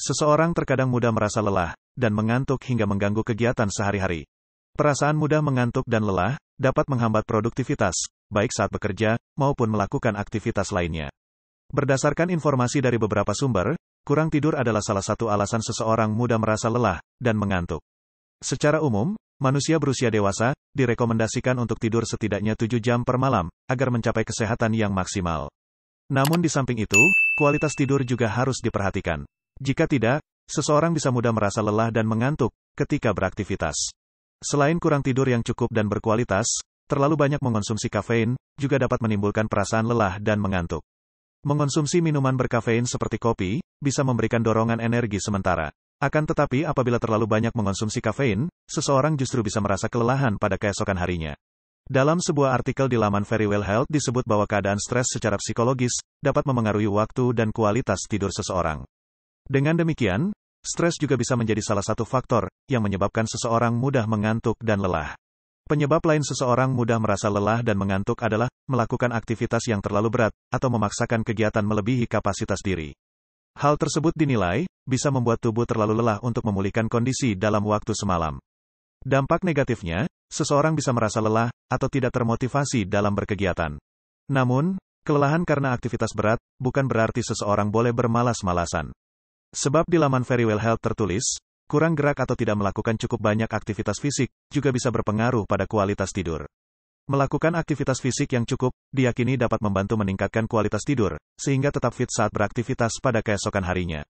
Seseorang terkadang mudah merasa lelah dan mengantuk hingga mengganggu kegiatan sehari-hari. Perasaan mudah mengantuk dan lelah dapat menghambat produktivitas, baik saat bekerja maupun melakukan aktivitas lainnya. Berdasarkan informasi dari beberapa sumber, kurang tidur adalah salah satu alasan seseorang mudah merasa lelah dan mengantuk. Secara umum, manusia berusia dewasa direkomendasikan untuk tidur setidaknya 7 jam per malam agar mencapai kesehatan yang maksimal. Namun di samping itu, kualitas tidur juga harus diperhatikan. Jika tidak, seseorang bisa mudah merasa lelah dan mengantuk ketika beraktivitas. Selain kurang tidur yang cukup dan berkualitas, terlalu banyak mengonsumsi kafein juga dapat menimbulkan perasaan lelah dan mengantuk. Mengonsumsi minuman berkafein seperti kopi bisa memberikan dorongan energi sementara. Akan tetapi, apabila terlalu banyak mengonsumsi kafein, seseorang justru bisa merasa kelelahan pada keesokan harinya. Dalam sebuah artikel di laman Very Well Health disebut bahwa keadaan stres secara psikologis dapat memengaruhi waktu dan kualitas tidur seseorang. Dengan demikian, stres juga bisa menjadi salah satu faktor yang menyebabkan seseorang mudah mengantuk dan lelah. Penyebab lain seseorang mudah merasa lelah dan mengantuk adalah melakukan aktivitas yang terlalu berat atau memaksakan kegiatan melebihi kapasitas diri. Hal tersebut dinilai bisa membuat tubuh terlalu lelah untuk memulihkan kondisi dalam waktu semalam. Dampak negatifnya, seseorang bisa merasa lelah atau tidak termotivasi dalam berkegiatan. Namun, kelelahan karena aktivitas berat bukan berarti seseorang boleh bermalas-malasan. Sebab di laman Very Well Health tertulis, kurang gerak atau tidak melakukan cukup banyak aktivitas fisik, juga bisa berpengaruh pada kualitas tidur. Melakukan aktivitas fisik yang cukup, diyakini dapat membantu meningkatkan kualitas tidur, sehingga tetap fit saat beraktivitas pada keesokan harinya.